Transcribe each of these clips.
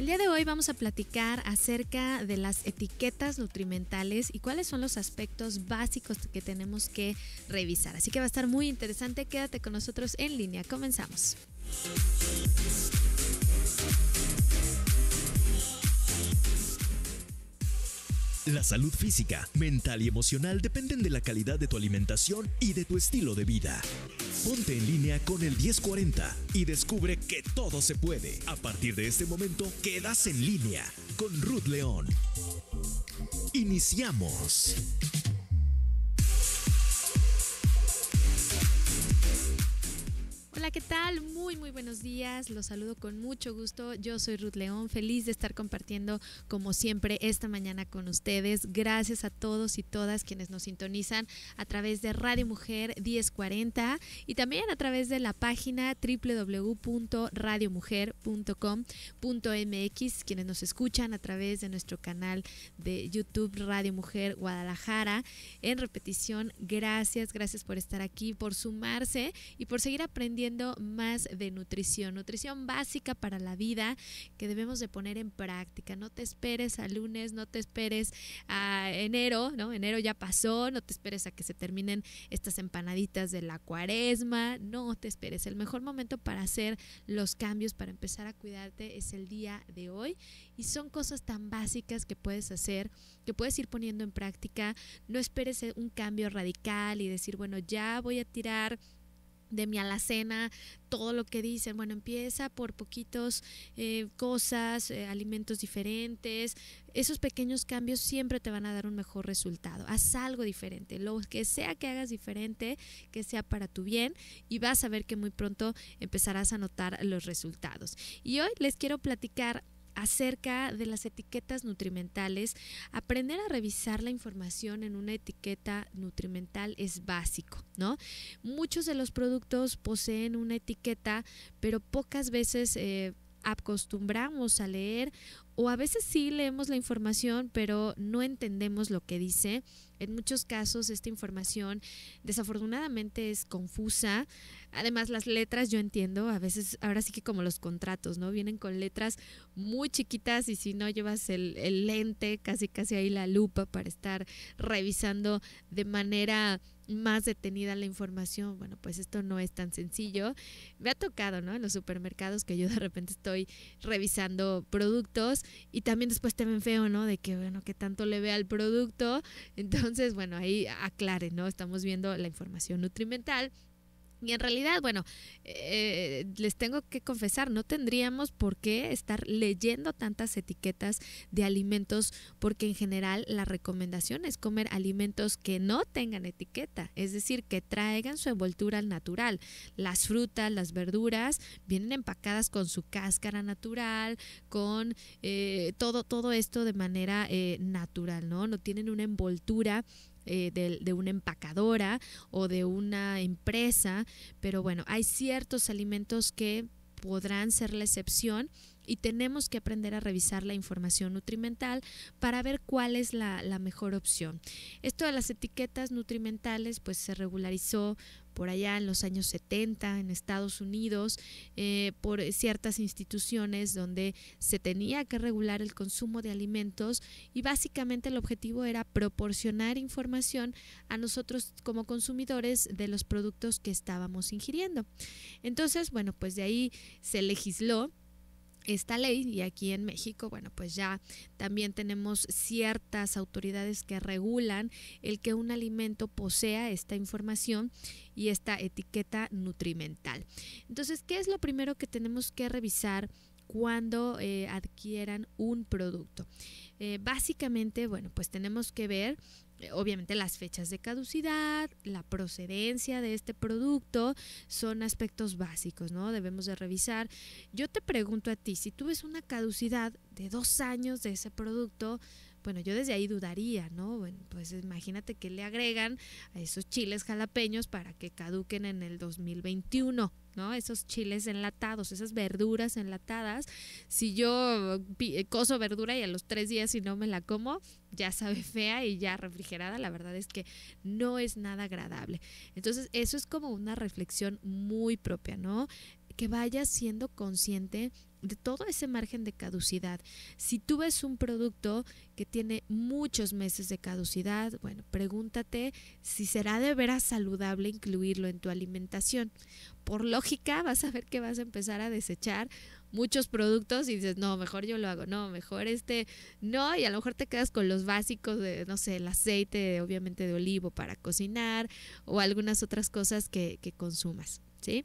El día de hoy vamos a platicar acerca de las etiquetas nutrimentales y cuáles son los aspectos básicos que tenemos que revisar. Así que va a estar muy interesante, quédate con nosotros en línea, comenzamos. La salud física, mental y emocional dependen de la calidad de tu alimentación y de tu estilo de vida. Ponte en línea con el 1040 y descubre que todo se puede. A partir de este momento, quedas en línea con Ruth León. Iniciamos. Hola, ¿qué tal? Muy, muy buenos días. Los saludo con mucho gusto. Yo soy Ruth León, feliz de estar compartiendo como siempre esta mañana con ustedes. Gracias a todos y todas quienes nos sintonizan a través de Radio Mujer 1040 y también a través de la página www.radiomujer.com.mx, quienes nos escuchan a través de nuestro canal de YouTube Radio Mujer Guadalajara. En repetición, gracias, gracias por estar aquí, por sumarse y por seguir aprendiendo más de nutrición, nutrición básica para la vida que debemos de poner en práctica. No te esperes a lunes, no te esperes a enero, ¿no? Enero ya pasó, no te esperes a que se terminen estas empanaditas de la cuaresma, no te esperes. El mejor momento para hacer los cambios, para empezar a cuidarte es el día de hoy y son cosas tan básicas que puedes hacer, que puedes ir poniendo en práctica. No esperes un cambio radical y decir, bueno, ya voy a tirar de mi alacena, todo lo que dicen. Bueno, empieza por poquitos eh, cosas, eh, alimentos diferentes. Esos pequeños cambios siempre te van a dar un mejor resultado. Haz algo diferente, lo que sea que hagas diferente, que sea para tu bien y vas a ver que muy pronto empezarás a notar los resultados. Y hoy les quiero platicar acerca de las etiquetas nutrimentales. Aprender a revisar la información en una etiqueta nutrimental es básico, ¿no? Muchos de los productos poseen una etiqueta, pero pocas veces... Eh, acostumbramos a leer o a veces sí leemos la información, pero no entendemos lo que dice. En muchos casos esta información desafortunadamente es confusa. Además las letras yo entiendo, a veces ahora sí que como los contratos, ¿no? Vienen con letras muy chiquitas y si no llevas el, el lente, casi casi ahí la lupa para estar revisando de manera más detenida la información. Bueno, pues esto no es tan sencillo. Me ha tocado, ¿no? En los supermercados que yo de repente estoy revisando productos y también después te ven feo, ¿no? De que, bueno, que tanto le vea al producto. Entonces, bueno, ahí aclare, ¿no? Estamos viendo la información nutrimental y en realidad, bueno, eh, les tengo que confesar, no tendríamos por qué estar leyendo tantas etiquetas de alimentos, porque en general la recomendación es comer alimentos que no tengan etiqueta, es decir, que traigan su envoltura al natural. Las frutas, las verduras vienen empacadas con su cáscara natural, con eh, todo, todo esto de manera eh, natural, ¿no? No tienen una envoltura eh, de, de, una empacadora o de una empresa, pero bueno, hay ciertos alimentos que podrán ser la excepción y tenemos que aprender a revisar la información nutrimental para ver cuál es la, la mejor opción. Esto de las etiquetas nutrimentales pues se regularizó por allá en los años 70 en Estados Unidos eh, por ciertas instituciones donde se tenía que regular el consumo de alimentos y básicamente el objetivo era proporcionar información a nosotros como consumidores de los productos que estábamos ingiriendo. Entonces, bueno, pues de ahí se legisló esta ley y aquí en México, bueno, pues ya también tenemos ciertas autoridades que regulan el que un alimento posea esta información y esta etiqueta nutrimental. Entonces, ¿qué es lo primero que tenemos que revisar? cuando eh, adquieran un producto. Eh, básicamente, bueno, pues tenemos que ver eh, obviamente las fechas de caducidad, la procedencia de este producto, son aspectos básicos, ¿no? Debemos de revisar. Yo te pregunto a ti, si tú ves una caducidad de dos años de ese producto, bueno, yo desde ahí dudaría, ¿no? pues imagínate que le agregan a esos chiles jalapeños para que caduquen en el 2021. ¿no? Esos chiles enlatados, esas verduras enlatadas. Si yo eh, coso verdura y a los tres días si no me la como, ya sabe fea y ya refrigerada, la verdad es que no es nada agradable. Entonces, eso es como una reflexión muy propia, ¿no? Que vaya siendo consciente de todo ese margen de caducidad. Si tú ves un producto que tiene muchos meses de caducidad, bueno, pregúntate si será de veras saludable incluirlo en tu alimentación. Por lógica, vas a ver que vas a empezar a desechar muchos productos y dices, no, mejor yo lo hago, no, mejor este, no, y a lo mejor te quedas con los básicos de, no sé, el aceite, obviamente de olivo para cocinar o algunas otras cosas que, que consumas, ¿sí?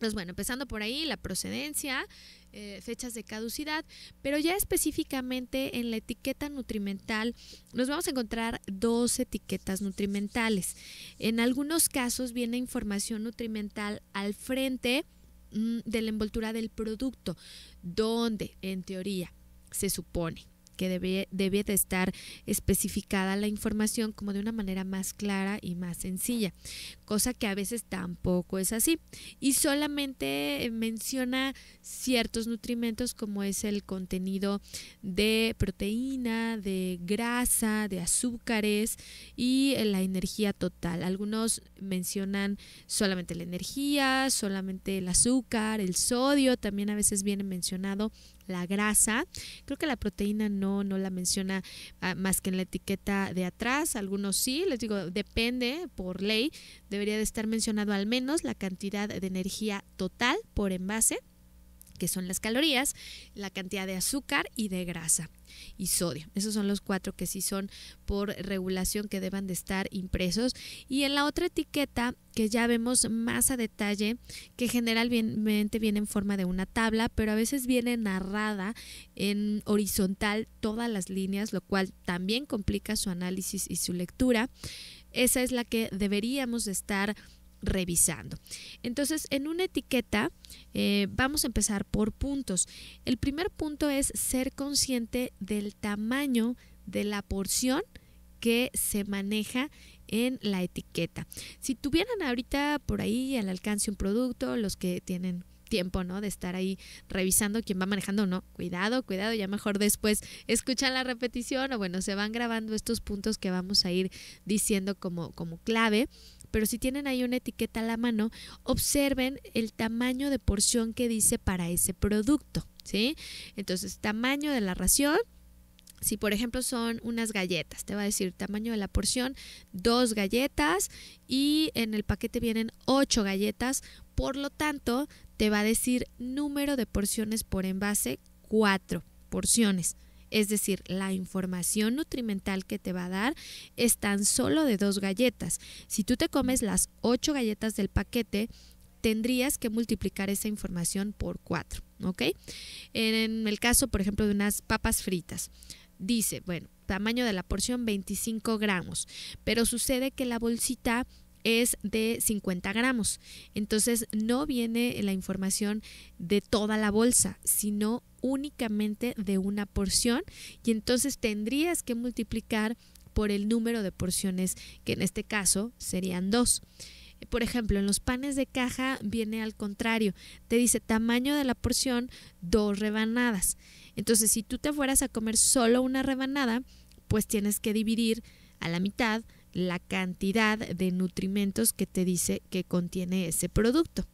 Pues bueno, empezando por ahí, la procedencia, eh, fechas de caducidad, pero ya específicamente en la etiqueta nutrimental nos vamos a encontrar dos etiquetas nutrimentales. En algunos casos viene información nutrimental al frente mm, de la envoltura del producto, donde en teoría se supone que debe, de estar especificada la información como de una manera más clara y más sencilla, cosa que a veces tampoco es así. Y solamente eh, menciona ciertos nutrimentos como es el contenido de proteína, de grasa, de azúcares y eh, la energía total. Algunos mencionan solamente la energía, solamente el azúcar, el sodio, también a veces viene mencionado la grasa. Creo que la proteína no, no la menciona ah, más que en la etiqueta de atrás. Algunos sí, les digo, depende por ley. Debería de estar mencionado al menos la cantidad de energía total por envase que son las calorías, la cantidad de azúcar y de grasa y sodio. Esos son los cuatro que sí son por regulación que deban de estar impresos. Y en la otra etiqueta que ya vemos más a detalle, que generalmente viene en forma de una tabla, pero a veces viene narrada en horizontal todas las líneas, lo cual también complica su análisis y su lectura. Esa es la que deberíamos estar revisando. Entonces, en una etiqueta eh, vamos a empezar por puntos. El primer punto es ser consciente del tamaño de la porción que se maneja en la etiqueta. Si tuvieran ahorita por ahí al alcance un producto, los que tienen tiempo, ¿no? De estar ahí revisando quién va manejando o no. Cuidado, cuidado, ya mejor después escuchan la repetición o bueno, se van grabando estos puntos que vamos a ir diciendo como, como clave pero si tienen ahí una etiqueta a la mano, observen el tamaño de porción que dice para ese producto, ¿sí? Entonces, tamaño de la ración, si por ejemplo son unas galletas, te va a decir tamaño de la porción, dos galletas y en el paquete vienen ocho galletas, por lo tanto te va a decir número de porciones por envase, cuatro porciones. Es decir, la información nutrimental que te va a dar es tan solo de dos galletas. Si tú te comes las ocho galletas del paquete, tendrías que multiplicar esa información por cuatro. ¿Ok? En el caso, por ejemplo, de unas papas fritas, dice, bueno, tamaño de la porción 25 gramos, pero sucede que la bolsita es de 50 gramos. Entonces no viene la información de toda la bolsa, sino únicamente de una porción y entonces tendrías que multiplicar por el número de porciones, que en este caso serían dos. Por ejemplo, en los panes de caja viene al contrario, te dice tamaño de la porción, dos rebanadas. Entonces, si tú te fueras a comer solo una rebanada, pues tienes que dividir a la mitad la cantidad de nutrimentos que te dice que contiene ese producto.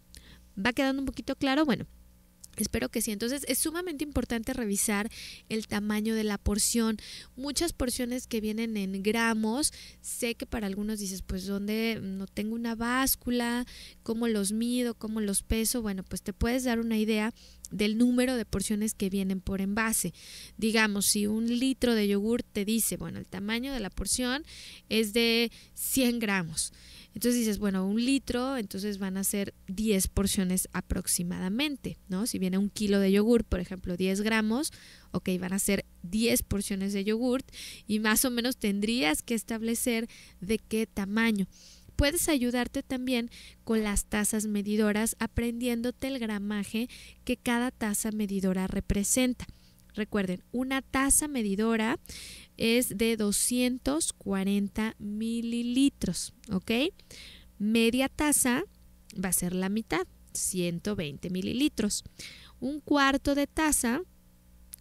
¿Va quedando un poquito claro? Bueno, Espero que sí. Entonces es sumamente importante revisar el tamaño de la porción. Muchas porciones que vienen en gramos, sé que para algunos dices, pues donde no tengo una báscula, cómo los mido, cómo los peso. Bueno, pues te puedes dar una idea del número de porciones que vienen por envase. Digamos, si un litro de yogur te dice, bueno, el tamaño de la porción es de 100 gramos. Entonces dices, bueno, un litro, entonces van a ser 10 porciones aproximadamente, ¿no? Si viene un kilo de yogur, por ejemplo, 10 gramos, ok, van a ser 10 porciones de yogur y más o menos tendrías que establecer de qué tamaño puedes ayudarte también con las tazas medidoras aprendiéndote el gramaje que cada taza medidora representa. Recuerden, una taza medidora es de 240 mililitros, ¿ok? Media taza va a ser la mitad, 120 mililitros. Un cuarto de taza,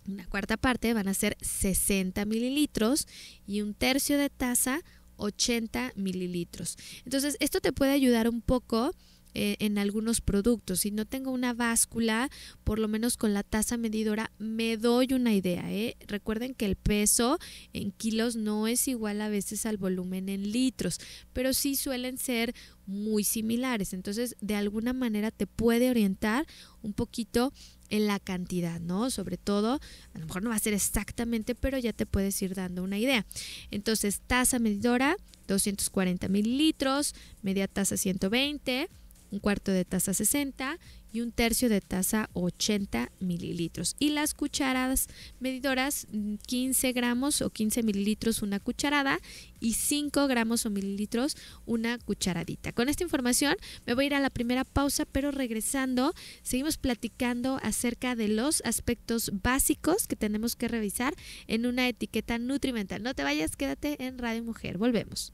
una cuarta parte, van a ser 60 mililitros. Y un tercio de taza 80 mililitros. Entonces, esto te puede ayudar un poco eh, en algunos productos. Si no tengo una báscula, por lo menos con la tasa medidora me doy una idea. ¿eh? Recuerden que el peso en kilos no es igual a veces al volumen en litros, pero sí suelen ser muy similares. Entonces, de alguna manera te puede orientar un poquito en la cantidad, ¿no? Sobre todo, a lo mejor no va a ser exactamente, pero ya te puedes ir dando una idea. Entonces, tasa medidora, 240 mililitros, media tasa 120 un cuarto de taza 60 y un tercio de taza 80 mililitros. Y las cucharadas medidoras 15 mm, gramos o 15 mililitros una cucharada y 5 gramos o mililitros una cucharadita. Con esta información me voy a ir a la primera pausa, pero regresando seguimos platicando acerca de los aspectos básicos que tenemos que revisar en una etiqueta nutrimental. No te vayas, quédate en Radio Mujer. Volvemos.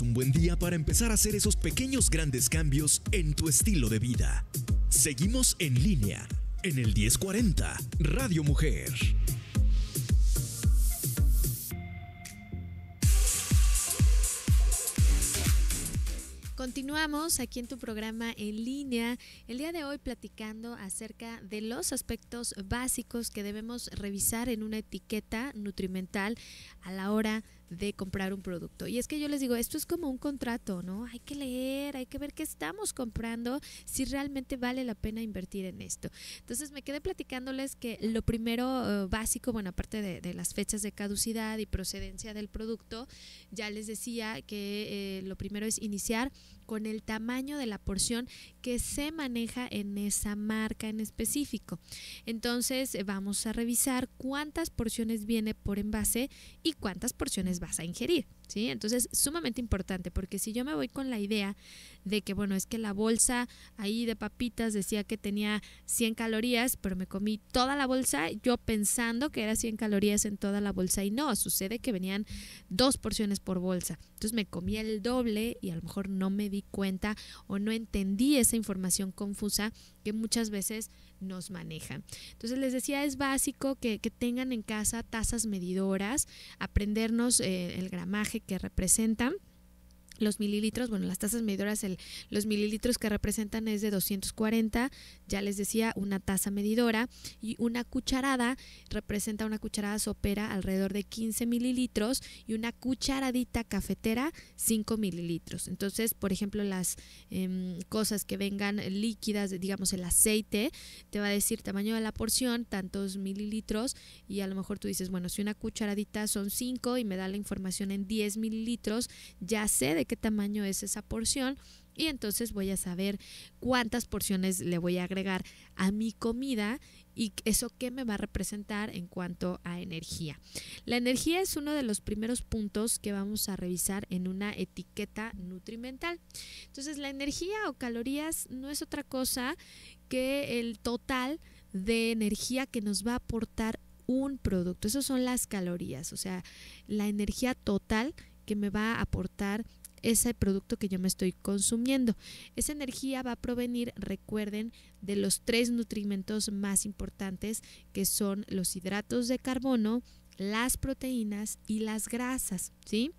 un buen día para empezar a hacer esos pequeños grandes cambios en tu estilo de vida. Seguimos en línea en el 1040 Radio Mujer. Continuamos aquí en tu programa en línea, el día de hoy platicando acerca de los aspectos básicos que debemos revisar en una etiqueta nutrimental a la hora de comprar un producto. Y es que yo les digo, esto es como un contrato, ¿no? Hay que leer, hay que ver qué estamos comprando, si realmente vale la pena invertir en esto. Entonces me quedé platicándoles que lo primero eh, básico, bueno, aparte de, las fechas de caducidad y procedencia del producto, ya les decía que eh, lo primero es iniciar con el tamaño de la porción que se maneja en esa marca en específico. Entonces eh, vamos a revisar cuántas porciones viene por envase y cuántas porciones mas basta inquirir. Entonces, sumamente importante, porque si yo me voy con la idea de que, bueno, es que la bolsa ahí de papitas decía que tenía 100 calorías, pero me comí toda la bolsa, yo pensando que era 100 calorías en toda la bolsa y no, sucede que venían dos porciones por bolsa. Entonces me comí el doble y a lo mejor no me di cuenta o no entendí esa información confusa que muchas veces nos manejan. Entonces les decía, es básico que, tengan en casa tazas medidoras, aprendernos eh, el gramaje que representan los mililitros, bueno, las tazas medidoras, el, los mililitros que representan es de 240, ya les decía, una taza medidora y una cucharada representa una cucharada sopera alrededor de 15 mililitros y una cucharadita cafetera 5 mililitros. Entonces, por ejemplo, las em, cosas que vengan líquidas, digamos el aceite, te va a decir tamaño de la porción, tantos mililitros y a lo mejor tú dices, bueno, si una cucharadita son 5 y me da la información en 10 mililitros, ya sé de qué tamaño es esa porción y entonces voy a saber cuántas porciones le voy a agregar a mi comida y eso qué me va a representar en cuanto a energía. La energía es uno de los primeros puntos que vamos a revisar en una etiqueta nutrimental. Entonces la energía o calorías no es otra cosa que el total de energía que nos va a aportar un producto. Esas son las calorías, o sea, la energía total que me va a aportar ese producto que yo me estoy consumiendo. Esa energía va a provenir, recuerden, de los tres nutrimentos más importantes que son los hidratos de carbono, las proteínas y las grasas, ¿sí?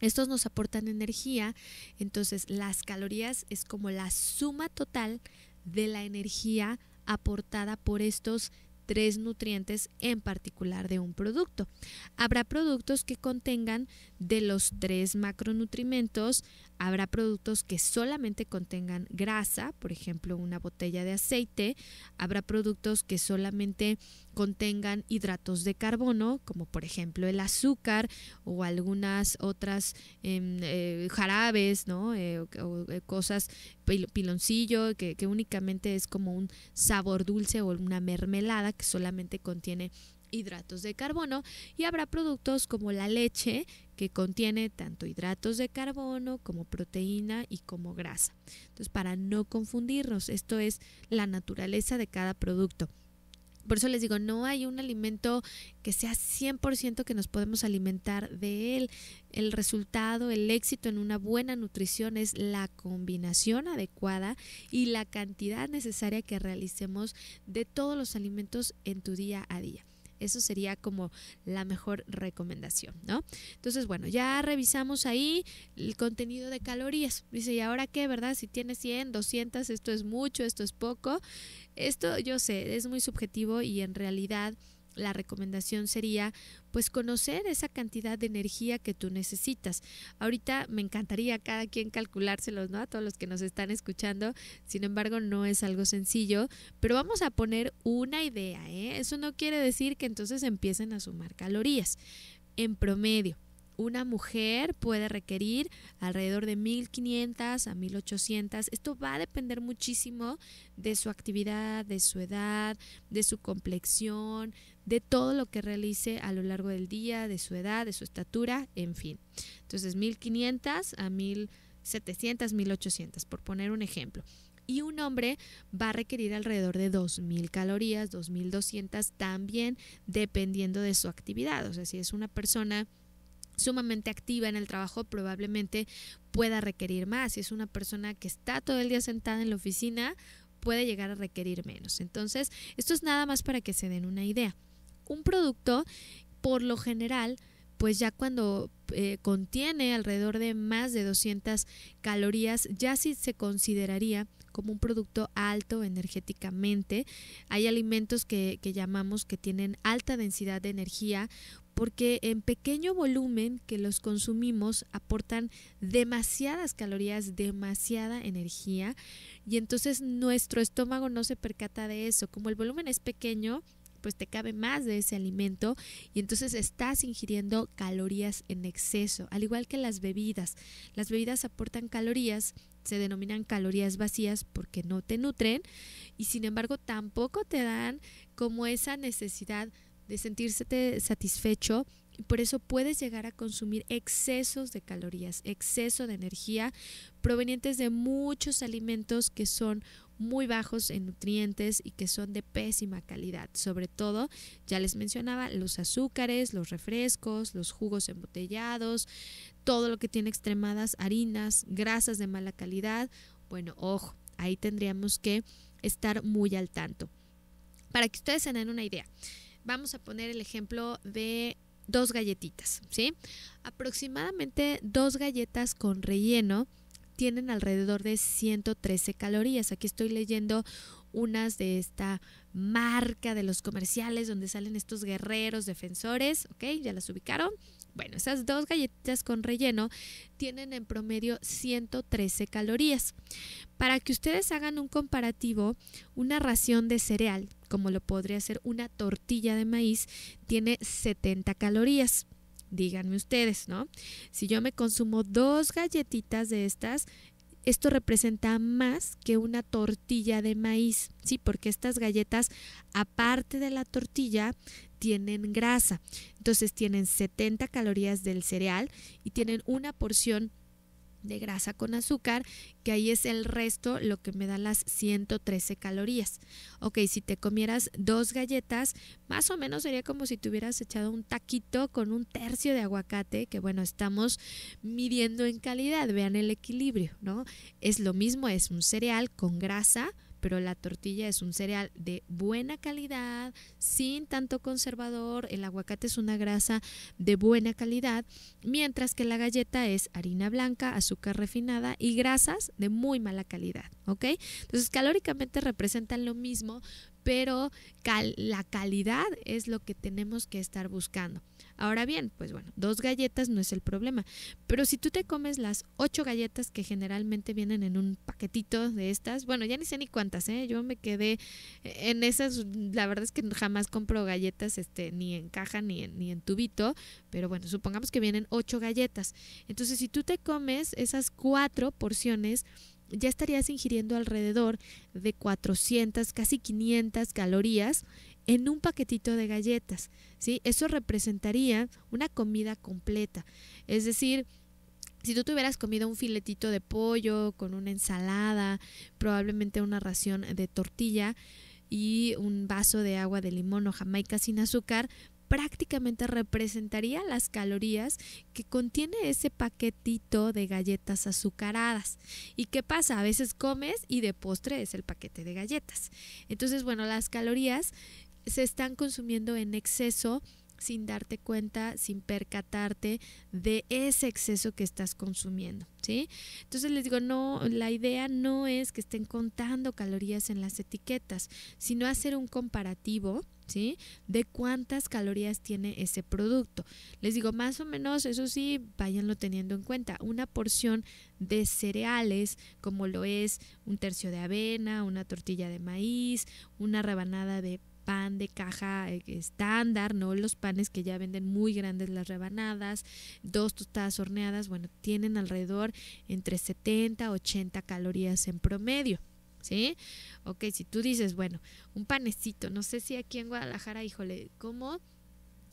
Estos nos aportan energía, entonces las calorías es como la suma total de la energía aportada por estos tres nutrientes en particular de un producto. Habrá productos que contengan de los tres macronutrimentos, habrá productos que solamente contengan grasa, por ejemplo una botella de aceite, habrá productos que solamente contengan hidratos de carbono, como por ejemplo el azúcar o algunas otras em, eh, jarabes, ¿no? Eh, o, eh, cosas, piloncillo, que, que únicamente es como un sabor dulce o una mermelada que solamente contiene hidratos de carbono y habrá productos como la leche que contiene tanto hidratos de carbono como proteína y como grasa. Entonces, para no confundirnos, esto es la naturaleza de cada producto por eso les digo, no hay un alimento que sea 100% que nos podemos alimentar de él. El resultado, el éxito en una buena nutrición es la combinación adecuada y la cantidad necesaria que realicemos de todos los alimentos en tu día a día. Eso sería como la mejor recomendación, ¿no? Entonces, bueno, ya revisamos ahí el contenido de calorías. Dice, ¿y ahora qué, verdad? Si tiene 100, 200, esto es mucho, esto es poco. Esto yo sé, es muy subjetivo y en realidad la recomendación sería pues conocer esa cantidad de energía que tú necesitas. Ahorita me encantaría cada quien calculárselos, ¿no? A todos los que nos están escuchando. Sin embargo, no es algo sencillo, pero vamos a poner una idea, ¿eh? Eso no quiere decir que entonces empiecen a sumar calorías. En promedio, una mujer puede requerir alrededor de 1500 a 1800. Esto va a depender muchísimo de su actividad, de su edad, de su complexión, de todo lo que realice a lo largo del día, de su edad, de su estatura, en fin. Entonces, 1500 a 1700, 1800, por poner un ejemplo. Y un hombre va a requerir alrededor de 2.000 calorías, 2.200 también, dependiendo de su actividad. O sea, si es una persona sumamente activa en el trabajo, probablemente pueda requerir más. Si es una persona que está todo el día sentada en la oficina, puede llegar a requerir menos. Entonces, esto es nada más para que se den una idea un producto, por lo general, pues ya cuando eh, contiene alrededor de más de 200 calorías, ya sí se consideraría como un producto alto energéticamente. Hay alimentos que llamamos que tienen alta densidad de energía porque en pequeño volumen que los consumimos aportan demasiadas calorías, demasiada energía y entonces nuestro estómago no se percata de eso. Como el volumen es pequeño, pues te cabe más de ese alimento y entonces estás ingiriendo calorías en exceso, al igual que las bebidas. Las bebidas aportan calorías, se denominan calorías vacías porque no te nutren y sin embargo tampoco te dan como esa necesidad de sentirse satisfecho y por eso puedes llegar a consumir excesos de calorías, exceso de energía provenientes de muchos alimentos que son muy bajos en nutrientes y que son de pésima calidad. Sobre todo, ya les mencionaba, los azúcares, los refrescos, los jugos embotellados, todo lo que tiene extremadas harinas, grasas de mala calidad. Bueno, ojo, ahí tendríamos que estar muy al tanto. Para que ustedes se den una idea, vamos a poner el ejemplo de dos galletitas, ¿sí? Aproximadamente dos galletas con relleno tienen alrededor de 113 calorías. Aquí estoy leyendo unas de esta marca de los comerciales donde salen estos guerreros defensores, ¿ok? ¿Ya las ubicaron? Bueno, esas dos galletitas con relleno tienen en promedio 113 calorías. Para que ustedes hagan un comparativo, una ración de cereal, como lo podría ser una tortilla de maíz, tiene 70 calorías díganme ustedes, ¿no? Si yo me consumo dos galletitas de estas, esto representa más que una tortilla de maíz, sí, porque estas galletas, aparte de la tortilla, tienen grasa. Entonces tienen 70 calorías del cereal y tienen una porción de grasa con azúcar, que ahí es el resto lo que me da las 113 calorías. Ok, si te comieras dos galletas, más o menos sería como si te hubieras echado un taquito con un tercio de aguacate, que bueno, estamos midiendo en calidad, vean el equilibrio, ¿no? Es lo mismo, es un cereal con grasa pero la tortilla es un cereal de buena calidad, sin tanto conservador, el aguacate es una grasa de buena calidad, mientras que la galleta es harina blanca, azúcar refinada y grasas de muy mala calidad, ¿ok? Entonces calóricamente representan lo mismo, pero la calidad es lo que tenemos que estar buscando. Ahora bien, pues bueno, dos galletas no es el problema, pero si tú te comes las ocho galletas que generalmente vienen en un paquetito de estas, bueno, ya ni sé ni cuántas, ¿eh? Yo me quedé en esas, la verdad es que jamás compro galletas este, ni en caja ni en, ni en tubito, pero bueno, supongamos que vienen ocho galletas. Entonces, si tú te comes esas cuatro porciones, ya estarías ingiriendo alrededor de 400, casi 500 calorías en un paquetito de galletas, ¿sí? Eso representaría una comida completa, es decir, si tú tuvieras comido un filetito de pollo con una ensalada, probablemente una ración de tortilla y un vaso de agua de limón o jamaica sin azúcar, prácticamente representaría las calorías que contiene ese paquetito de galletas azucaradas. ¿Y qué pasa? A veces comes y de postre es el paquete de galletas. Entonces, bueno, las calorías se están consumiendo en exceso sin darte cuenta, sin percatarte de ese exceso que estás consumiendo, ¿sí? Entonces les digo, no, la idea no es que estén contando calorías en las etiquetas, sino hacer un comparativo, ¿sí? De cuántas calorías tiene ese producto. Les digo, más o menos, eso sí, váyanlo teniendo en cuenta. Una porción de cereales, como lo es un tercio de avena, una tortilla de maíz, una rebanada de pan de caja eh, estándar, ¿no? Los panes que ya venden muy grandes las rebanadas, dos tostadas horneadas, bueno, tienen alrededor entre 70 a 80 calorías en promedio. ¿Sí? Ok, si tú dices, bueno, un panecito, no sé si aquí en Guadalajara, híjole, ¿cómo?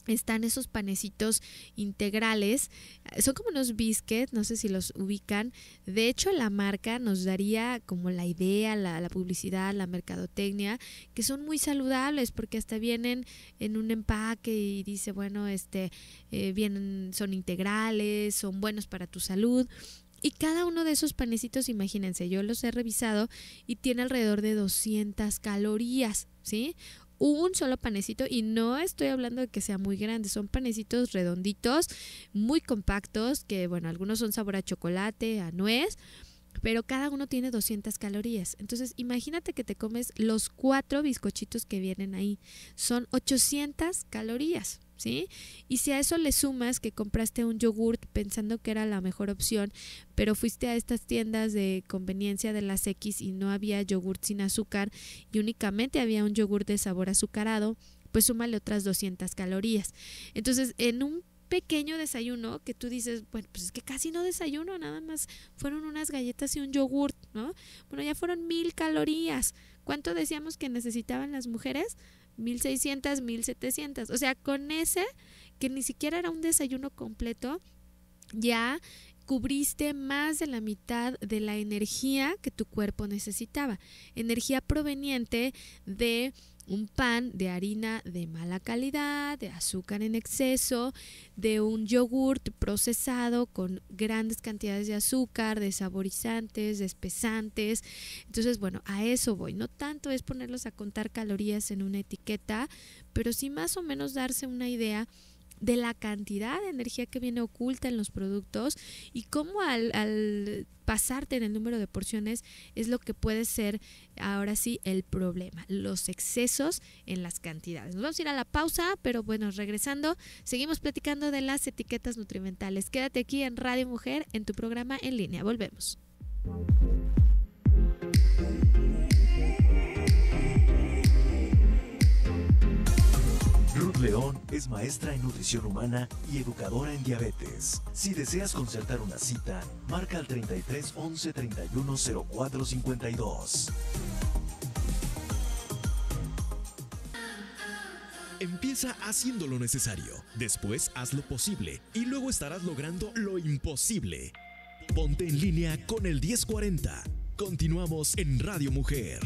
están esos panecitos integrales. Son como unos biscuits, no sé si los ubican. De hecho, la marca nos daría como la idea, la, publicidad, la mercadotecnia, que son muy saludables porque hasta vienen en un empaque y dice, bueno, este, eh, vienen, son integrales, son buenos para tu salud. Y cada uno de esos panecitos, imagínense, yo los he revisado y tiene alrededor de 200 calorías, ¿sí? un solo panecito y no estoy hablando de que sea muy grande, son panecitos redonditos, muy compactos, que bueno, algunos son sabor a chocolate, a nuez, pero cada uno tiene 200 calorías. Entonces, imagínate que te comes los cuatro bizcochitos que vienen ahí, son 800 calorías. Y si a eso le sumas que compraste un yogurt pensando que era la mejor opción, pero fuiste a estas tiendas de conveniencia de las X y no había yogurt sin azúcar y únicamente había un yogurt de sabor azucarado, pues súmale otras 200 calorías. Entonces, en un pequeño desayuno que tú dices, bueno, pues es que casi no desayuno, nada más fueron unas galletas y un yogurt, ¿no? Bueno, ya fueron mil calorías. ¿Cuánto decíamos que necesitaban las mujeres? 1600, 1700. O sea, con ese, que ni siquiera era un desayuno completo, ya cubriste más de la mitad de la energía que tu cuerpo necesitaba. Energía proveniente de un pan de harina de mala calidad, de azúcar en exceso, de un yogurt procesado con grandes cantidades de azúcar, de saborizantes, de espesantes. Entonces, bueno, a eso voy. No tanto es ponerlos a contar calorías en una etiqueta, pero sí más o menos darse una idea de la cantidad de energía que viene oculta en los productos y cómo al, pasarte en el número de porciones es lo que puede ser ahora sí el problema, los excesos en las cantidades. Nos vamos a ir a la pausa, pero bueno, regresando, seguimos platicando de las etiquetas nutrimentales. Quédate aquí en Radio Mujer, en tu programa en línea. Volvemos. León es maestra en nutrición humana y educadora en diabetes. Si deseas concertar una cita, marca al 33 11 31 04 52. Empieza haciendo lo necesario, después haz lo posible y luego estarás logrando lo imposible. Ponte en línea con el 1040. Continuamos en Radio Mujer.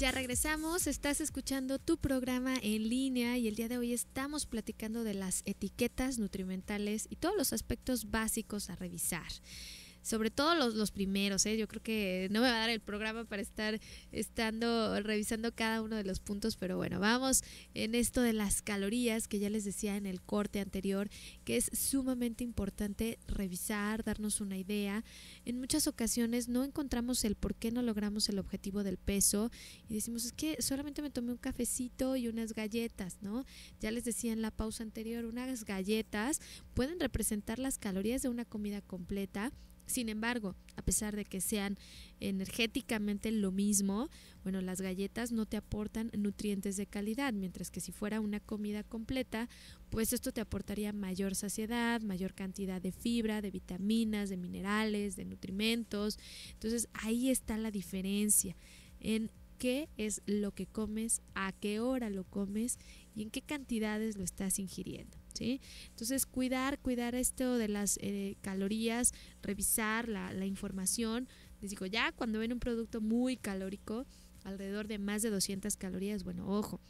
Ya regresamos, estás escuchando tu programa en línea y el día de hoy estamos platicando de las etiquetas nutrimentales y todos los aspectos básicos a revisar sobre todo los, primeros, ¿eh? yo creo que no me va a dar el programa para estar estando revisando cada uno de los puntos, pero bueno, vamos en esto de las calorías que ya les decía en el corte anterior, que es sumamente importante revisar, darnos una idea. En muchas ocasiones no encontramos el por qué no logramos el objetivo del peso y decimos, es que solamente me tomé un cafecito y unas galletas, ¿no? Ya les decía en la pausa anterior, unas galletas pueden representar las calorías de una comida completa sin embargo, a pesar de que sean energéticamente lo mismo, bueno, las galletas no te aportan nutrientes de calidad, mientras que si fuera una comida completa, pues esto te aportaría mayor saciedad, mayor cantidad de fibra, de vitaminas, de minerales, de nutrimentos. Entonces ahí está la diferencia en qué es lo que comes, a qué hora lo comes y en qué cantidades lo estás ingiriendo. Entonces, cuidar, cuidar esto de las eh, calorías, revisar la, información. Les digo, ya cuando ven un producto muy calórico, alrededor de más de 200 calorías, bueno, ojo,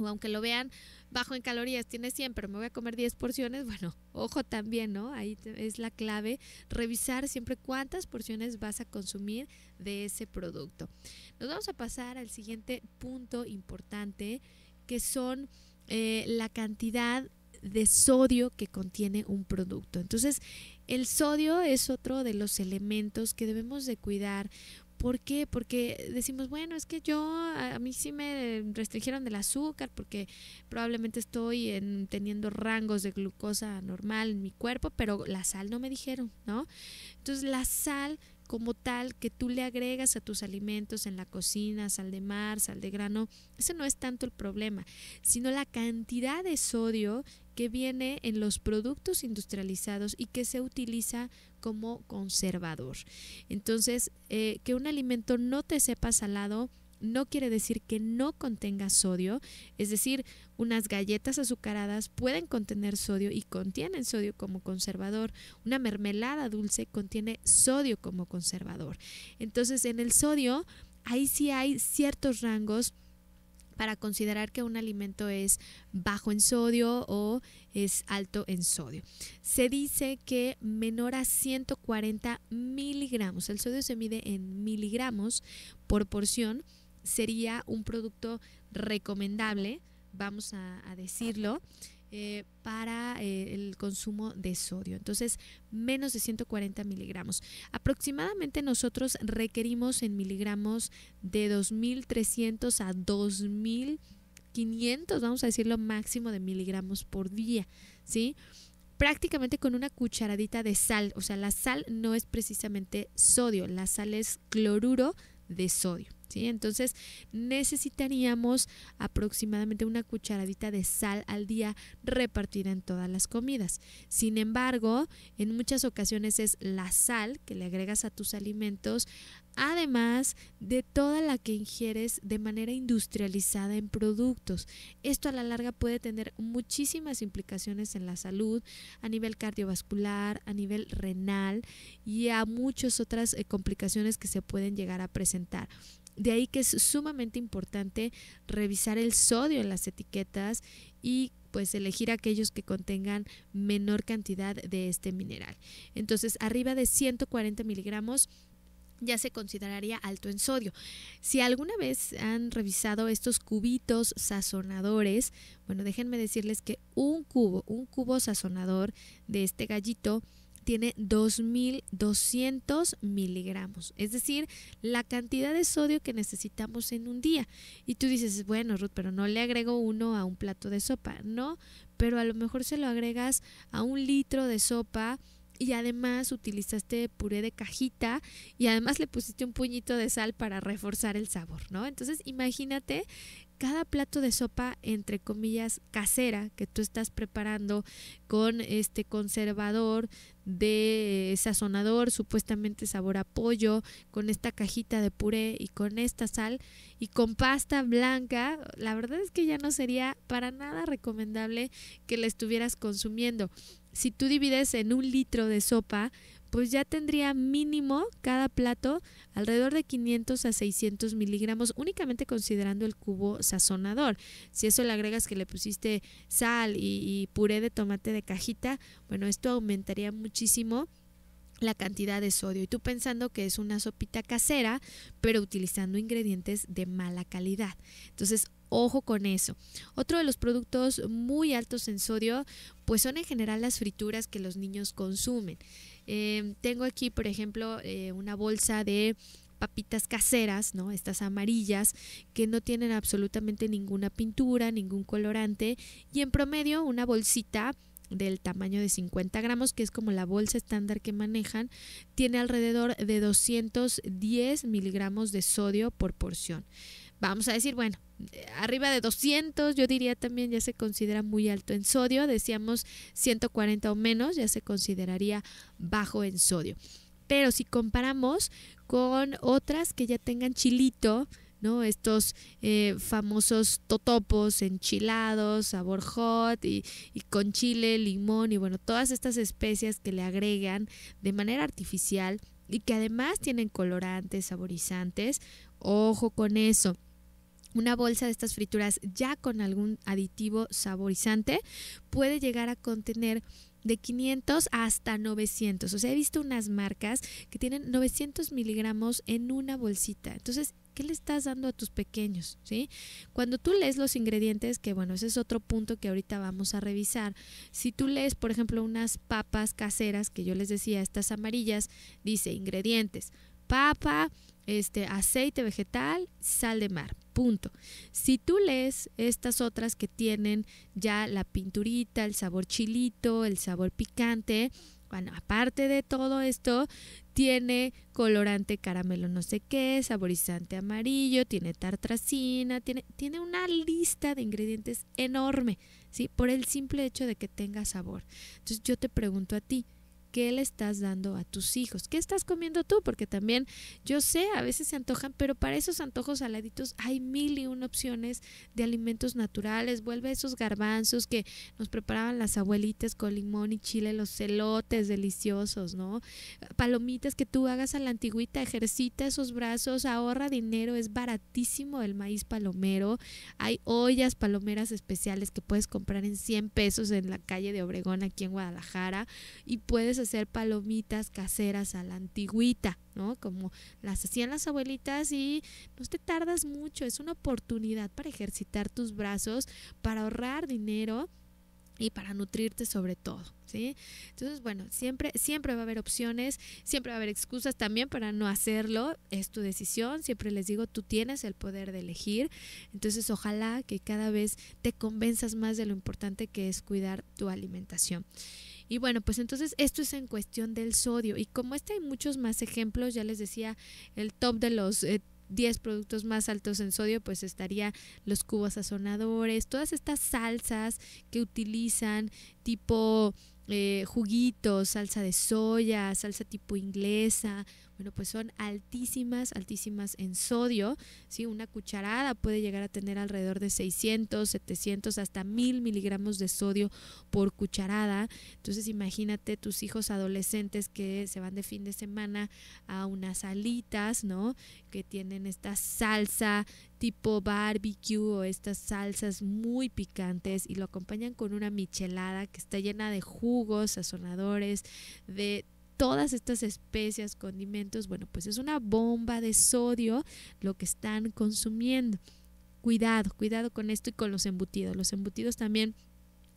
o aunque lo vean bajo en calorías, tiene 100, pero me voy a comer 10 porciones, bueno, ojo también, ¿no? Ahí es la clave, revisar siempre cuántas porciones vas a consumir de ese producto. Nos vamos a pasar al siguiente punto importante, que son eh, la cantidad de sodio que contiene un producto. Entonces, el sodio es otro de los elementos que debemos de cuidar. ¿Por qué? Porque decimos, bueno, es que yo, a mí sí me restringieron del azúcar porque probablemente estoy en, teniendo rangos de glucosa normal en mi cuerpo, pero la sal no me dijeron, ¿no? Entonces la sal como tal que tú le agregas a tus alimentos en la cocina, sal de mar, sal de grano, ese no es tanto el problema, sino la cantidad de sodio que viene en los productos industrializados y que se utiliza como conservador. Entonces, eh, que un alimento no te sepa salado no quiere decir que no contenga sodio, es decir, unas galletas azucaradas pueden contener sodio y contienen sodio como conservador, una mermelada dulce contiene sodio como conservador. Entonces, en el sodio, ahí sí hay ciertos rangos para considerar que un alimento es bajo en sodio o es alto en sodio. Se dice que menor a 140 miligramos, el sodio se mide en miligramos por porción, sería un producto recomendable, vamos a, decirlo, eh, para eh, el consumo de sodio. Entonces, menos de 140 miligramos. Aproximadamente nosotros requerimos en miligramos de 2.300 a 2.500, vamos a decirlo, máximo de miligramos por día, ¿sí? prácticamente con una cucharadita de sal. O sea, la sal no es precisamente sodio, la sal es cloruro de sodio. Entonces necesitaríamos aproximadamente una cucharadita de sal al día repartida en todas las comidas. Sin embargo, en muchas ocasiones es la sal que le agregas a tus alimentos, además de toda la que ingieres de manera industrializada en productos. Esto a la larga puede tener muchísimas implicaciones en la salud, a nivel cardiovascular, a nivel renal y a muchas otras eh, complicaciones que se pueden llegar a presentar. De ahí que es sumamente importante revisar el sodio en las etiquetas y pues elegir aquellos que contengan menor cantidad de este mineral. Entonces, arriba de 140 miligramos ya se consideraría alto en sodio. Si alguna vez han revisado estos cubitos sazonadores, bueno, déjenme decirles que un cubo, un cubo sazonador de este gallito tiene 2.200 miligramos, es decir, la cantidad de sodio que necesitamos en un día. Y tú dices, bueno, Ruth, pero no le agrego uno a un plato de sopa, ¿no? Pero a lo mejor se lo agregas a un litro de sopa y además utilizaste puré de cajita y además le pusiste un puñito de sal para reforzar el sabor, ¿no? Entonces imagínate cada plato de sopa, entre comillas, casera que tú estás preparando con este conservador de eh, sazonador, supuestamente sabor a pollo, con esta cajita de puré y con esta sal y con pasta blanca, la verdad es que ya no sería para nada recomendable que la estuvieras consumiendo. Si tú divides en un litro de sopa, pues ya tendría mínimo cada plato alrededor de 500 a 600 miligramos, únicamente considerando el cubo sazonador. Si eso le agregas que le pusiste sal y, puré de tomate de cajita, bueno, esto aumentaría muchísimo la cantidad de sodio y tú pensando que es una sopita casera, pero utilizando ingredientes de mala calidad. Entonces, ojo con eso. Otro de los productos muy altos en sodio, pues son en general las frituras que los niños consumen. Em, tengo aquí, por ejemplo, eh, una bolsa de papitas caseras, ¿no? Estas amarillas que no tienen absolutamente ninguna pintura, ningún colorante y en promedio una bolsita del tamaño de 50 gramos, que es como la bolsa estándar que manejan, tiene alrededor de 210 miligramos de sodio por porción. Vamos a decir, bueno, arriba de 200, yo diría también ya se considera muy alto en sodio, decíamos 140 o menos, ya se consideraría bajo en sodio. Pero si comparamos con otras que ya tengan chilito, ¿no? Estos eh, famosos totopos enchilados, sabor hot y, y, con chile, limón y bueno, todas estas especias que le agregan de manera artificial y que además tienen colorantes, saborizantes. Ojo con eso. Una bolsa de estas frituras ya con algún aditivo saborizante puede llegar a contener de 500 hasta 900. O sea, he visto unas marcas que tienen 900 miligramos en una bolsita. Entonces, ¿Qué le estás dando a tus pequeños? ¿Sí? Cuando tú lees los ingredientes, que bueno, ese es otro punto que ahorita vamos a revisar. Si tú lees, por ejemplo, unas papas caseras, que yo les decía, estas amarillas, dice ingredientes, papa, este, aceite vegetal, sal de mar. Punto. Si tú lees estas otras que tienen ya la pinturita, el sabor chilito, el sabor picante, bueno, aparte de todo esto, tiene colorante caramelo no sé qué, saborizante amarillo, tiene tartracina, tiene, tiene una lista de ingredientes enorme, ¿sí? Por el simple hecho de que tenga sabor. Entonces yo te pregunto a ti, ¿Qué le estás dando a tus hijos? ¿Qué estás comiendo tú? Porque también yo sé, a veces se antojan, pero para esos antojos saladitos hay mil y una opciones de alimentos naturales. Vuelve a esos garbanzos que nos preparaban las abuelitas con limón y chile, los celotes deliciosos, ¿no? Palomitas que tú hagas a la antigüita, ejercita esos brazos, ahorra dinero, es baratísimo el maíz palomero. Hay ollas palomeras especiales que puedes comprar en 100 pesos en la calle de Obregón aquí en Guadalajara y puedes hacer hacer palomitas caseras a la antigüita, ¿no? Como las hacían las abuelitas y no te tardas mucho, es una oportunidad para ejercitar tus brazos, para ahorrar dinero y para nutrirte sobre todo, ¿sí? Entonces, bueno, siempre siempre va a haber opciones, siempre va a haber excusas también para no hacerlo, es tu decisión, siempre les digo, tú tienes el poder de elegir. Entonces, ojalá que cada vez te convenzas más de lo importante que es cuidar tu alimentación. Y bueno, pues entonces esto es en cuestión del sodio. Y como este hay muchos más ejemplos, ya les decía, el top de los... 10 eh, productos más altos en sodio, pues estaría los cubos sazonadores, todas estas salsas que utilizan tipo eh, juguitos, salsa de soya, salsa tipo inglesa, bueno, pues son altísimas, altísimas en sodio, ¿sí? Una cucharada puede llegar a tener alrededor de 600, 700, hasta 1000 miligramos de sodio por cucharada. Entonces imagínate tus hijos adolescentes que se van de fin de semana a unas alitas, ¿no? Que tienen esta salsa tipo barbecue o estas salsas muy picantes y lo acompañan con una michelada que está llena de jugos, sazonadores, de todas estas especias, condimentos, bueno, pues es una bomba de sodio lo que están consumiendo. Cuidado, cuidado con esto y con los embutidos. Los embutidos también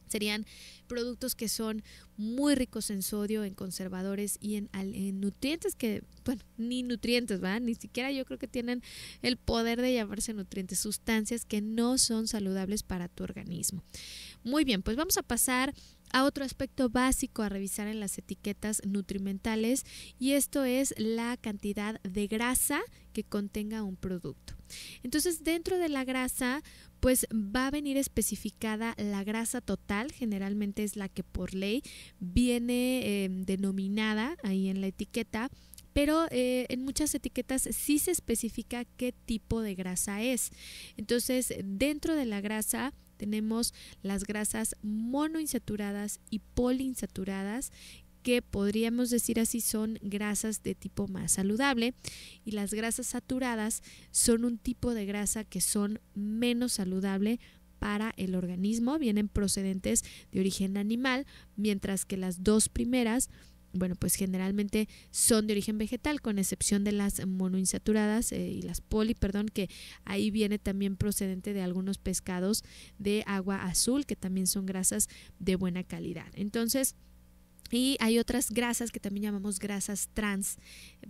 serían productos que son muy ricos en sodio, en conservadores y en, nutrientes que, bueno, ni nutrientes, ¿verdad? Ni siquiera yo creo que tienen el poder de llamarse nutrientes, sustancias que no son saludables para tu organismo. Muy bien, pues vamos a pasar a otro aspecto básico a revisar en las etiquetas nutrimentales y esto es la cantidad de grasa que contenga un producto. Entonces, dentro de la grasa, pues va a venir especificada la grasa total, generalmente es la que por ley viene em, denominada ahí en la etiqueta, pero eh, en muchas etiquetas sí se especifica qué tipo de grasa es. Entonces, dentro de la grasa tenemos las grasas monoinsaturadas y poliinsaturadas que podríamos decir así son grasas de tipo más saludable y las grasas saturadas son un tipo de grasa que son menos saludable para el organismo, vienen procedentes de origen animal, mientras que las dos primeras bueno, pues generalmente son de origen vegetal, con excepción de las monoinsaturadas eh, y las poli, perdón, que ahí viene también procedente de algunos pescados de agua azul, que también son grasas de buena calidad. Entonces, y hay otras grasas que también llamamos grasas trans.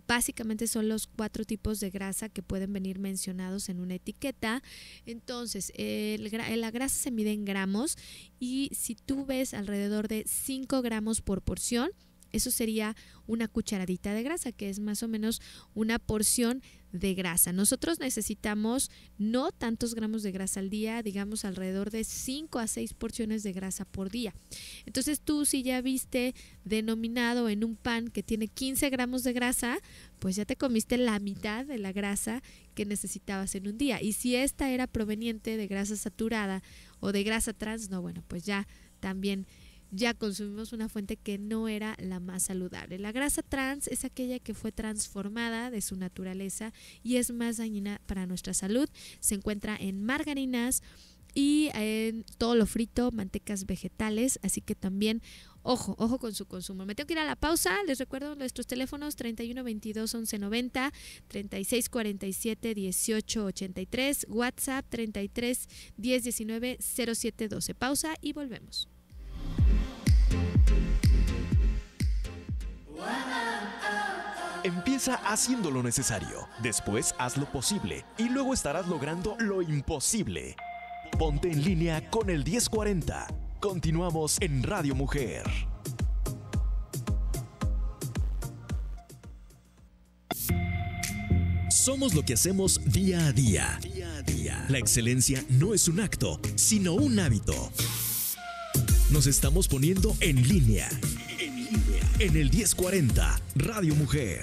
Básicamente son los cuatro tipos de grasa que pueden venir mencionados en una etiqueta. Entonces, la grasa se mide en gramos y si tú ves alrededor de 5 gramos por porción, eso sería una cucharadita de grasa, que es más o menos una porción de grasa. Nosotros necesitamos no tantos gramos de grasa al día, digamos alrededor de 5 a 6 porciones de grasa por día. Entonces tú si ya viste denominado en un pan que tiene 15 gramos de grasa, pues ya te comiste la mitad de la grasa que necesitabas en un día. Y si esta era proveniente de grasa saturada o de grasa trans, no, bueno, pues ya también ya consumimos una fuente que no era la más saludable. La grasa trans es aquella que fue transformada de su naturaleza y es más dañina para nuestra salud. Se encuentra en margarinas y en todo lo frito, mantecas vegetales, así que también ojo, ojo con su consumo. Me tengo que ir a la pausa. Les recuerdo nuestros teléfonos 31 22 11 90, 36 47 18 83, WhatsApp 33 10 19 07 12. Pausa y volvemos. Empieza haciendo lo necesario, después haz lo posible y luego estarás logrando lo imposible. Ponte en línea con el 1040. Continuamos en Radio Mujer. Somos lo que hacemos día a día. La excelencia no es un acto, sino un hábito. Nos estamos poniendo en línea en el 1040 Radio Mujer.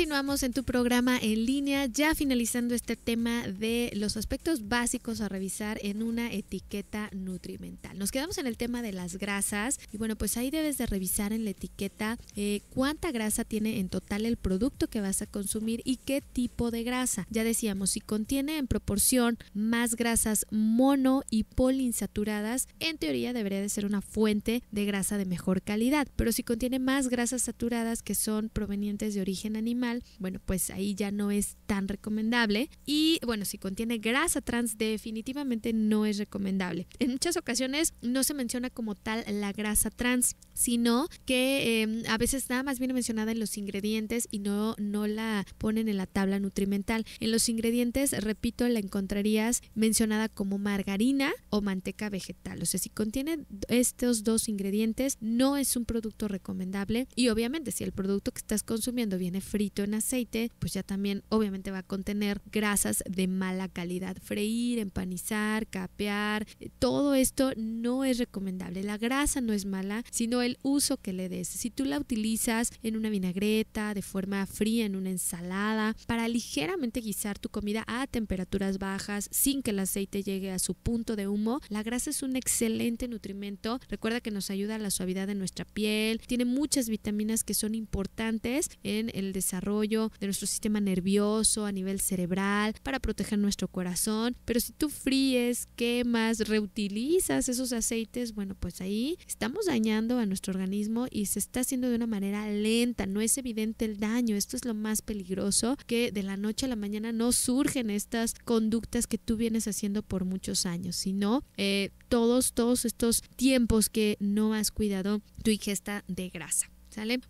Continuamos en tu programa en línea, ya finalizando este tema de los aspectos básicos a revisar en una etiqueta nutrimental. Nos quedamos en el tema de las grasas y bueno, pues ahí debes de revisar en la etiqueta eh, cuánta grasa tiene en total el producto que vas a consumir y qué tipo de grasa. Ya decíamos, si contiene en proporción más grasas mono y poliinsaturadas, en teoría debería de ser una fuente de grasa de mejor calidad, pero si contiene más grasas saturadas que son provenientes de origen animal, bueno, pues ahí ya no es tan recomendable. Y bueno, si contiene grasa trans, definitivamente no es recomendable. En muchas ocasiones no se menciona como tal la grasa trans, sino que em, a veces nada más viene mencionada en los ingredientes y no, no la ponen en la tabla nutrimental. En los ingredientes, repito, la encontrarías mencionada como margarina o manteca vegetal. O sea, si contiene estos dos ingredientes, no es un producto recomendable. Y obviamente, si el producto que estás consumiendo viene frito, en aceite, pues ya también obviamente va a contener grasas de mala calidad. Freír, empanizar, capear, eh, todo esto no es recomendable. La grasa no es mala, sino el uso que le des. Si tú la utilizas en una vinagreta, de forma fría, en una ensalada, para ligeramente guisar tu comida a temperaturas bajas, sin que el aceite llegue a su punto de humo, la grasa es un excelente nutrimento. Recuerda que nos ayuda a la suavidad de nuestra piel, tiene muchas vitaminas que son importantes en el desarrollo de nuestro sistema nervioso a nivel cerebral, para proteger nuestro corazón. Pero si tú fríes, quemas, reutilizas esos aceites, bueno, pues ahí estamos dañando a nuestro organismo y se está haciendo de una manera lenta, no es evidente el daño. Esto es lo más peligroso, que de la noche a la mañana no surgen estas conductas que tú vienes haciendo por muchos años, sino eh, todos, todos estos tiempos que no has cuidado tu ingesta de grasa.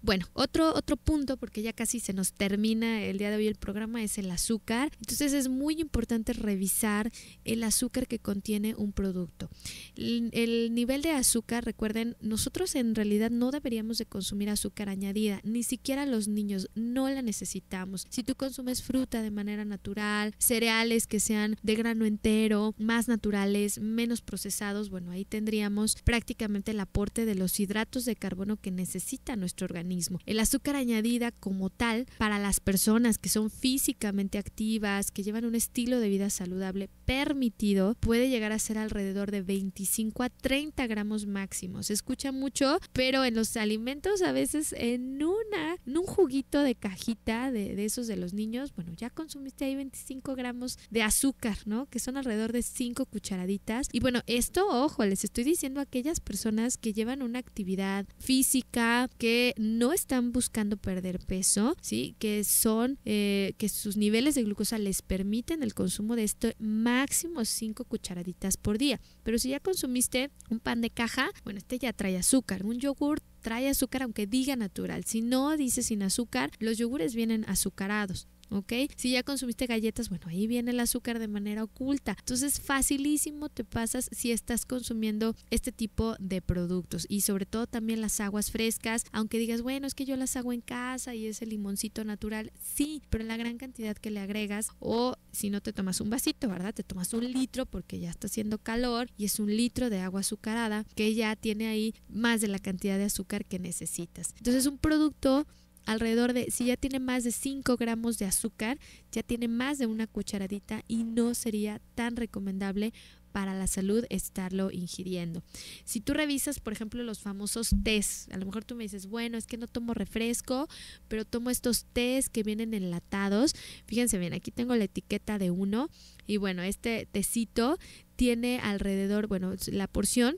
Bueno, otro, otro punto, porque ya casi se nos termina el día de hoy el programa, es el azúcar. Entonces es muy importante revisar el azúcar que contiene un producto. El, nivel de azúcar, recuerden, nosotros en realidad no deberíamos de consumir azúcar añadida, ni siquiera los niños, no la necesitamos. Si tú consumes fruta de manera natural, cereales que sean de grano entero, más naturales, menos procesados, bueno, ahí tendríamos prácticamente el aporte de los hidratos de carbono que necesita necesitan nuestro organismo. El azúcar añadida como tal para las personas que son físicamente activas, que llevan un estilo de vida saludable permitido, puede llegar a ser alrededor de 25 a 30 gramos máximo. Se escucha mucho, pero en los alimentos a veces en una, en un juguito de cajita de, de esos de los niños, bueno, ya consumiste ahí 25 gramos de azúcar, ¿no? Que son alrededor de 5 cucharaditas. Y bueno, esto, ojo, les estoy diciendo a aquellas personas que llevan una actividad física, que no están buscando perder peso, ¿sí? Que son, eh, que sus niveles de glucosa les permiten el consumo de esto máximo 5 cucharaditas por día. Pero si ya consumiste un pan de caja, bueno, este ya trae azúcar, un yogur trae azúcar aunque diga natural. Si no dice sin azúcar, los yogures vienen azucarados. ¿ok? Si ya consumiste galletas, bueno, ahí viene el azúcar de manera oculta. Entonces, facilísimo te pasas si estás consumiendo este tipo de productos y sobre todo también las aguas frescas, aunque digas, bueno, es que yo las hago en casa y es el limoncito natural, sí, pero la gran cantidad que le agregas o si no te tomas un vasito, ¿verdad? Te tomas un litro porque ya está haciendo calor y es un litro de agua azucarada que ya tiene ahí más de la cantidad de azúcar que necesitas. Entonces, un producto alrededor de, si ya tiene más de 5 gramos de azúcar, ya tiene más de una cucharadita y no sería tan recomendable para la salud estarlo ingiriendo. Si tú revisas, por ejemplo, los famosos tés, a lo mejor tú me dices, bueno, es que no tomo refresco, pero tomo estos tés que vienen enlatados. Fíjense bien, aquí tengo la etiqueta de uno y bueno, este tecito tiene alrededor, bueno, la porción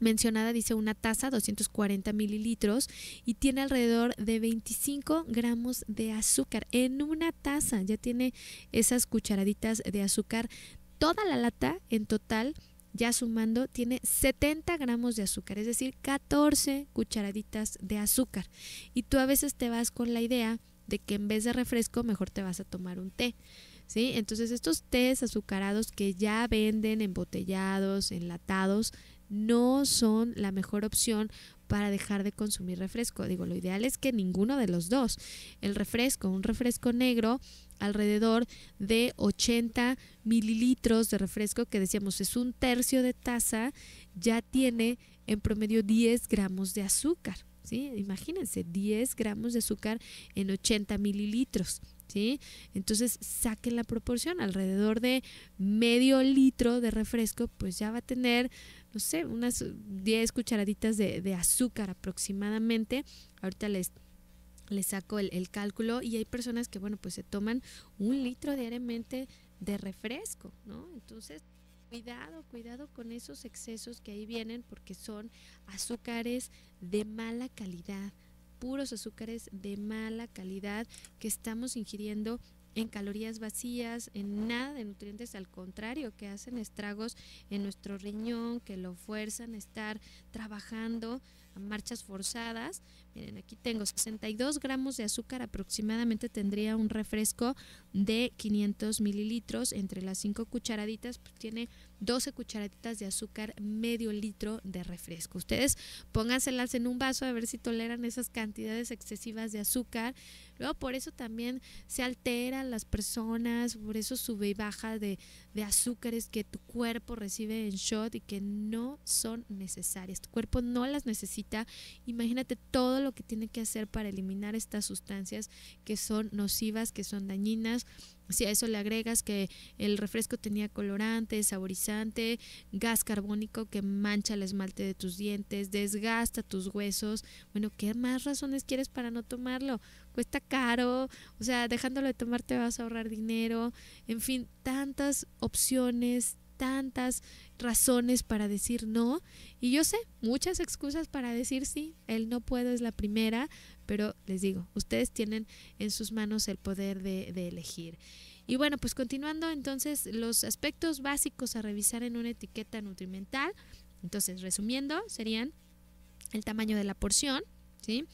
mencionada dice una taza, 240 mililitros, y tiene alrededor de 25 gramos de azúcar en una taza. Ya tiene esas cucharaditas de azúcar. Toda la lata en total, ya sumando, tiene 70 gramos de azúcar, es decir, 14 cucharaditas de azúcar. Y tú a veces te vas con la idea de que en vez de refresco, mejor te vas a tomar un té. ¿Sí? Entonces estos tés azucarados que ya venden embotellados, enlatados, no son la mejor opción para dejar de consumir refresco. Digo, lo ideal es que ninguno de los dos. El refresco, un refresco negro, alrededor de 80 mililitros de refresco, que decíamos es un tercio de taza, ya tiene en promedio 10 gramos de azúcar. ¿sí? Imagínense, 10 gramos de azúcar en 80 mililitros. ¿Sí? Entonces saquen la proporción, alrededor de medio litro de refresco, pues ya va a tener no sé, unas 10 cucharaditas de, de azúcar aproximadamente. Ahorita les le saco el, el, cálculo y hay personas que, bueno, pues se toman un litro diariamente de refresco, ¿no? Entonces, cuidado, cuidado con esos excesos que ahí vienen porque son azúcares de mala calidad, puros azúcares de mala calidad que estamos ingiriendo en calorías vacías, en nada de nutrientes, al contrario, que hacen estragos en nuestro riñón, que lo fuerzan a estar trabajando a marchas forzadas, Miren, aquí tengo 62 gramos de azúcar, aproximadamente tendría un refresco de 500 mililitros. Entre las 5 cucharaditas, pues, tiene 12 cucharaditas de azúcar, medio litro de refresco. Ustedes pónganselas en un vaso a ver si toleran esas cantidades excesivas de azúcar. Luego, por eso también se alteran las personas, por eso sube y baja de, de azúcares que tu cuerpo recibe en shot y que no son necesarias. Tu cuerpo no las necesita. Imagínate todo lo que tiene que hacer para eliminar estas sustancias que son nocivas, que son dañinas. Si a eso le agregas que el refresco tenía colorante, saborizante, gas carbónico que mancha el esmalte de tus dientes, desgasta tus huesos, bueno, ¿qué más razones quieres para no tomarlo? Cuesta caro, o sea, dejándolo de tomar te vas a ahorrar dinero, en fin, tantas opciones, tantas razones para decir no. Y yo sé, muchas excusas para decir sí. El no puedo es la primera, pero les digo, ustedes tienen en sus manos el poder de, elegir. Y bueno, pues continuando entonces los aspectos básicos a revisar en una etiqueta nutrimental. Entonces, resumiendo, serían el tamaño de la porción, ¿sí?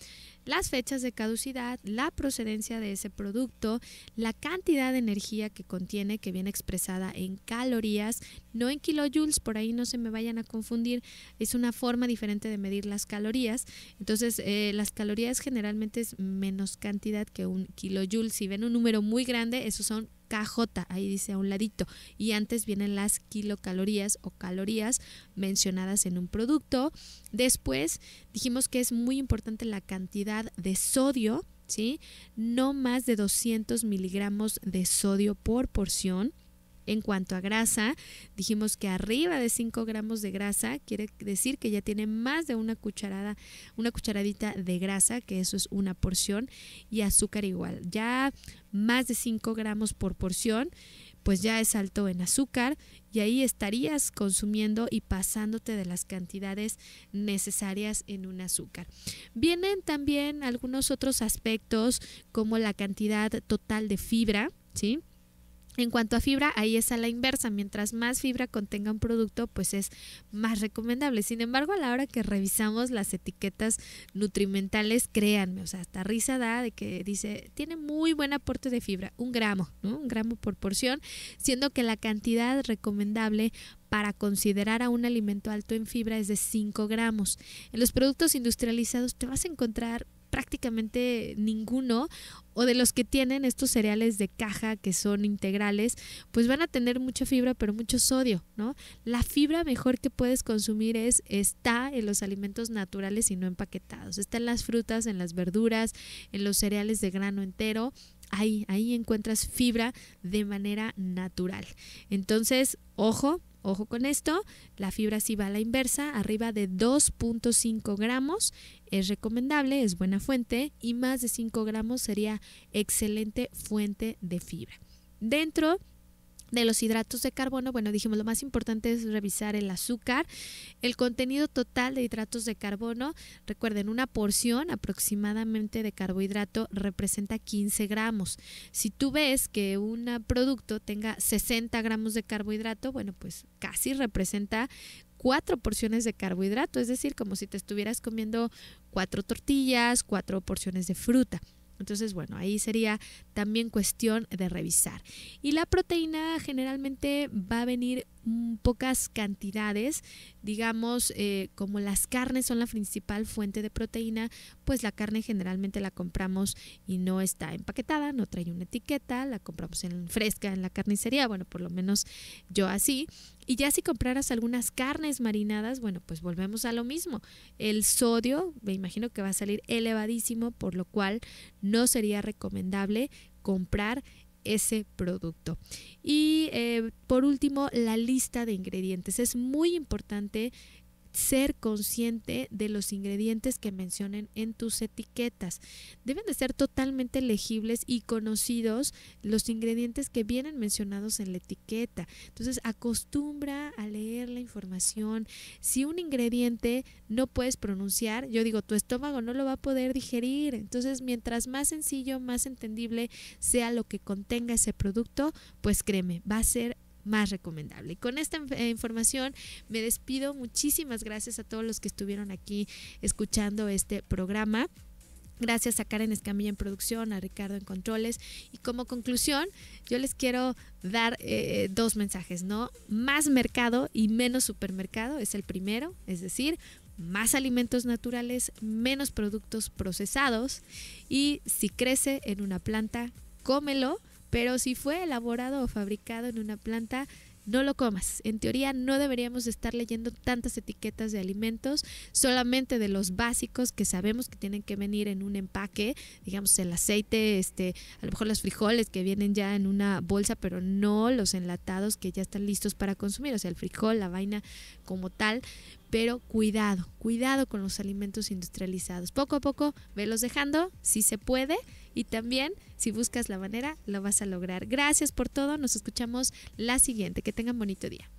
las fechas de caducidad, la procedencia de ese producto, la cantidad de energía que contiene, que viene expresada en calorías, no en kilojoules, por ahí no se me vayan a confundir, es una forma diferente de medir las calorías. Entonces, eh, las calorías generalmente es menos cantidad que un kilojoule. Si ven un número muy grande, esos son KJ, ahí dice a un ladito. Y antes vienen las kilocalorías o calorías mencionadas en un producto. Después dijimos que es muy importante la cantidad de sodio, ¿sí? no más de 200 miligramos de sodio por porción. En cuanto a grasa, dijimos que arriba de 5 gramos de grasa quiere decir que ya tiene más de una cucharada, una cucharadita de grasa, que eso es una porción, y azúcar igual, ya más de 5 gramos por porción pues ya es alto en azúcar y ahí estarías consumiendo y pasándote de las cantidades necesarias en un azúcar. Vienen también algunos otros aspectos como la cantidad total de fibra, ¿sí? En cuanto a fibra, ahí es a la inversa. Mientras más fibra contenga un producto, pues es más recomendable. Sin embargo, a la hora que revisamos las etiquetas nutrimentales, créanme, o sea, hasta risa da de que dice, tiene muy buen aporte de fibra, un gramo, Un gramo por porción, siendo que la cantidad recomendable para considerar a un alimento alto en fibra es de 5 gramos. En los productos industrializados te vas a encontrar prácticamente ninguno o de los que tienen estos cereales de caja que son integrales, pues van a tener mucha fibra pero mucho sodio, ¿no? La fibra mejor que puedes consumir es está en los alimentos naturales y no empaquetados, está en las frutas, en las verduras, en los cereales de grano entero, ahí ahí encuentras fibra de manera natural. Entonces, ojo, Ojo con esto, la fibra si va a la inversa, arriba de 2.5 gramos es recomendable, es buena fuente y más de 5 gramos sería excelente fuente de fibra. Dentro de los hidratos de carbono, bueno, dijimos lo más importante es revisar el azúcar, el contenido total de hidratos de carbono, recuerden, una porción aproximadamente de carbohidrato representa 15 gramos. Si tú ves que un producto tenga 60 gramos de carbohidrato, bueno, pues casi representa cuatro porciones de carbohidrato, es decir, como si te estuvieras comiendo cuatro tortillas, cuatro porciones de fruta. Entonces, bueno, ahí sería también cuestión de revisar. Y la proteína generalmente va a venir en pocas cantidades digamos, eh, como las carnes son la principal fuente de proteína, pues la carne generalmente la compramos y no está empaquetada, no trae una etiqueta, la compramos en fresca en la carnicería, bueno, por lo menos yo así. Y ya si compraras algunas carnes marinadas, bueno, pues volvemos a lo mismo. El sodio, me imagino que va a salir elevadísimo, por lo cual no sería recomendable comprar ese producto. Y eh, por último, la lista de ingredientes. Es muy importante ser consciente de los ingredientes que mencionen en tus etiquetas. Deben de ser totalmente legibles y conocidos los ingredientes que vienen mencionados en la etiqueta. Entonces, acostumbra a leer la información. Si un ingrediente no puedes pronunciar, yo digo, tu estómago no lo va a poder digerir. Entonces, mientras más sencillo, más entendible sea lo que contenga ese producto, pues créeme, va a ser más recomendable. y Con esta eh, información me despido. Muchísimas gracias a todos los que estuvieron aquí escuchando este programa. Gracias a Karen Escamilla en producción, a Ricardo en controles. Y como conclusión, yo les quiero dar eh, eh, dos mensajes, ¿no? Más mercado y menos supermercado es el primero, es decir, más alimentos naturales, menos productos procesados. Y si crece en una planta, cómelo pero si fue elaborado o fabricado en una planta, no lo comas. En teoría no deberíamos estar leyendo tantas etiquetas de alimentos, solamente de los básicos que sabemos que tienen que venir en un empaque, digamos el aceite, este, a lo mejor los frijoles que vienen ya en una bolsa, pero no los enlatados que ya están listos para consumir, o sea, el frijol, la vaina como tal, pero cuidado, cuidado con los alimentos industrializados. Poco a poco, velos dejando, si se puede, y también, si buscas la manera, lo vas a lograr. Gracias por todo, nos escuchamos la siguiente. Que tengan bonito día.